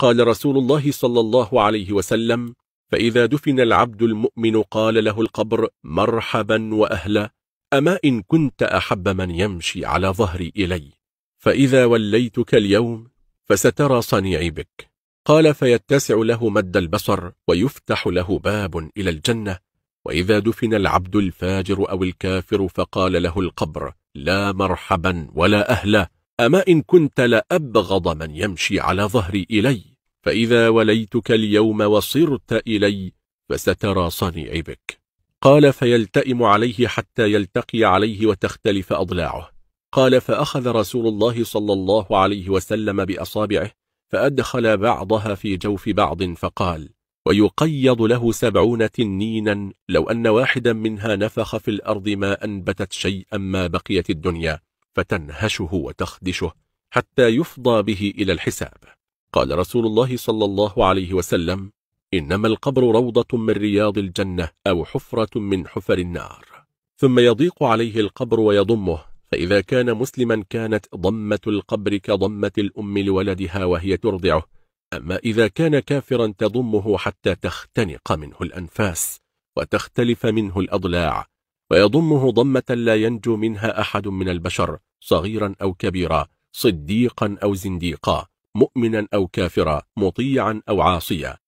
قال رسول الله صلى الله عليه وسلم فإذا دفن العبد المؤمن قال له القبر مرحبا وأهلا أما إن كنت أحب من يمشي على ظهري إلي فإذا وليتك اليوم فسترى صنيعي بك قال فيتسع له مد البصر ويفتح له باب إلى الجنة وإذا دفن العبد الفاجر أو الكافر فقال له القبر لا مرحبا ولا أهلا أما إن كنت لأبغض من يمشي على ظهري إلي فإذا وليتك اليوم وصرت إلي فسترى صنيعي بك قال فيلتئم عليه حتى يلتقي عليه وتختلف أضلاعه قال فأخذ رسول الله صلى الله عليه وسلم بأصابعه فأدخل بعضها في جوف بعض فقال ويقيض له سبعون تنينا لو أن واحدا منها نفخ في الأرض ما أنبتت شيئا ما بقيت الدنيا فتنهشه وتخدشه حتى يفضى به إلى الحساب قال رسول الله صلى الله عليه وسلم إنما القبر روضة من رياض الجنة أو حفرة من حفر النار ثم يضيق عليه القبر ويضمه فإذا كان مسلما كانت ضمة القبر كضمة الأم لولدها وهي ترضعه أما إذا كان كافرا تضمه حتى تختنق منه الأنفاس وتختلف منه الأضلاع ويضمه ضمة لا ينجو منها أحد من البشر صغيرا أو كبيرا صديقا أو زنديقا مؤمنا أو كافرا مطيعا أو عاصيا